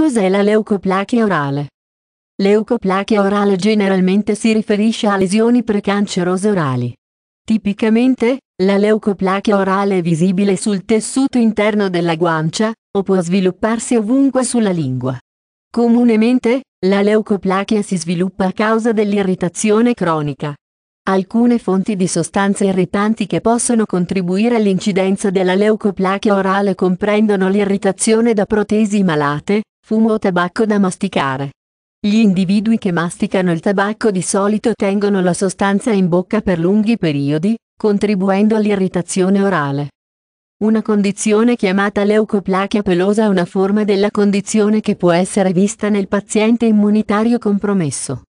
Cos'è la leucoplachia orale? Leucoplachia orale generalmente si riferisce a lesioni precancerose orali. Tipicamente, la leucoplachia orale è visibile sul tessuto interno della guancia, o può svilupparsi ovunque sulla lingua. Comunemente, la leucoplachia si sviluppa a causa dell'irritazione cronica. Alcune fonti di sostanze irritanti che possono contribuire all'incidenza della leucoplachia orale comprendono l'irritazione da protesi malate, fumo o tabacco da masticare. Gli individui che masticano il tabacco di solito tengono la sostanza in bocca per lunghi periodi, contribuendo all'irritazione orale. Una condizione chiamata leucoplachia pelosa è una forma della condizione che può essere vista nel paziente immunitario compromesso.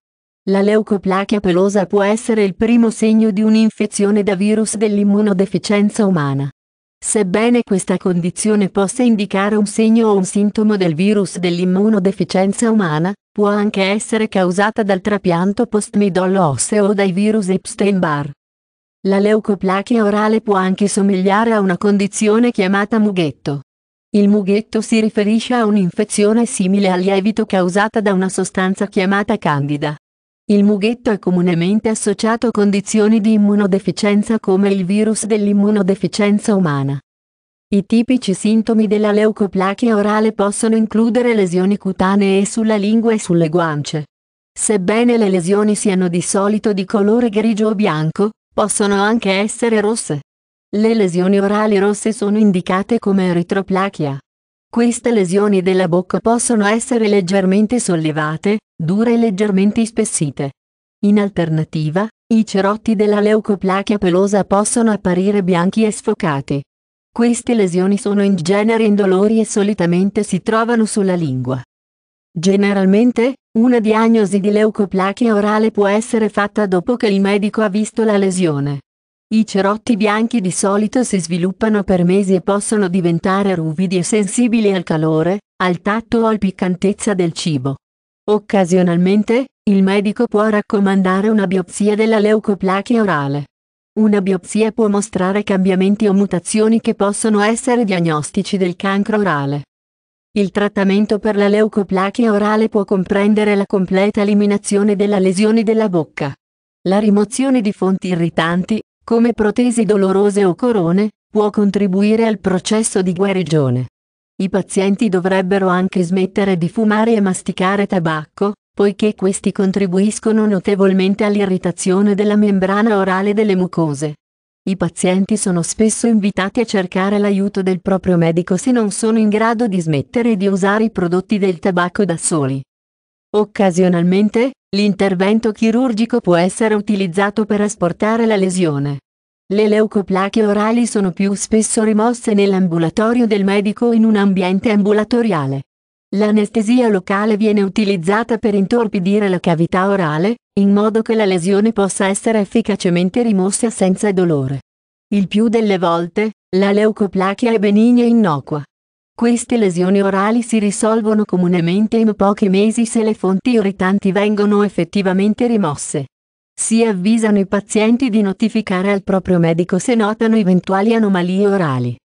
La leucoplachia pelosa può essere il primo segno di un'infezione da virus dell'immunodeficienza umana. Sebbene questa condizione possa indicare un segno o un sintomo del virus dell'immunodeficienza umana, può anche essere causata dal trapianto post postmidollo osseo o dai virus Epstein-Barr. La leucoplachia orale può anche somigliare a una condizione chiamata mughetto. Il mughetto si riferisce a un'infezione simile al lievito causata da una sostanza chiamata candida. Il mughetto è comunemente associato a condizioni di immunodeficienza come il virus dell'immunodeficienza umana. I tipici sintomi della leucoplachia orale possono includere lesioni cutanee sulla lingua e sulle guance. Sebbene le lesioni siano di solito di colore grigio o bianco, possono anche essere rosse. Le lesioni orali rosse sono indicate come eritroplachia. Queste lesioni della bocca possono essere leggermente sollevate, dure e leggermente ispessite. In alternativa, i cerotti della leucoplachia pelosa possono apparire bianchi e sfocati. Queste lesioni sono in genere indolori e solitamente si trovano sulla lingua. Generalmente, una diagnosi di leucoplachia orale può essere fatta dopo che il medico ha visto la lesione. I cerotti bianchi di solito si sviluppano per mesi e possono diventare ruvidi e sensibili al calore, al tatto o al piccantezza del cibo. Occasionalmente, il medico può raccomandare una biopsia della leucoplachia orale. Una biopsia può mostrare cambiamenti o mutazioni che possono essere diagnostici del cancro orale. Il trattamento per la leucoplachia orale può comprendere la completa eliminazione della lesione della bocca, la rimozione di fonti irritanti, come protesi dolorose o corone, può contribuire al processo di guarigione. I pazienti dovrebbero anche smettere di fumare e masticare tabacco, poiché questi contribuiscono notevolmente all'irritazione della membrana orale delle mucose. I pazienti sono spesso invitati a cercare l'aiuto del proprio medico se non sono in grado di smettere di usare i prodotti del tabacco da soli. Occasionalmente, L'intervento chirurgico può essere utilizzato per asportare la lesione. Le leucoplache orali sono più spesso rimosse nell'ambulatorio del medico o in un ambiente ambulatoriale. L'anestesia locale viene utilizzata per intorpidire la cavità orale, in modo che la lesione possa essere efficacemente rimossa senza dolore. Il più delle volte, la leucoplache è benigna e innocua. Queste lesioni orali si risolvono comunemente in pochi mesi se le fonti irritanti vengono effettivamente rimosse. Si avvisano i pazienti di notificare al proprio medico se notano eventuali anomalie orali.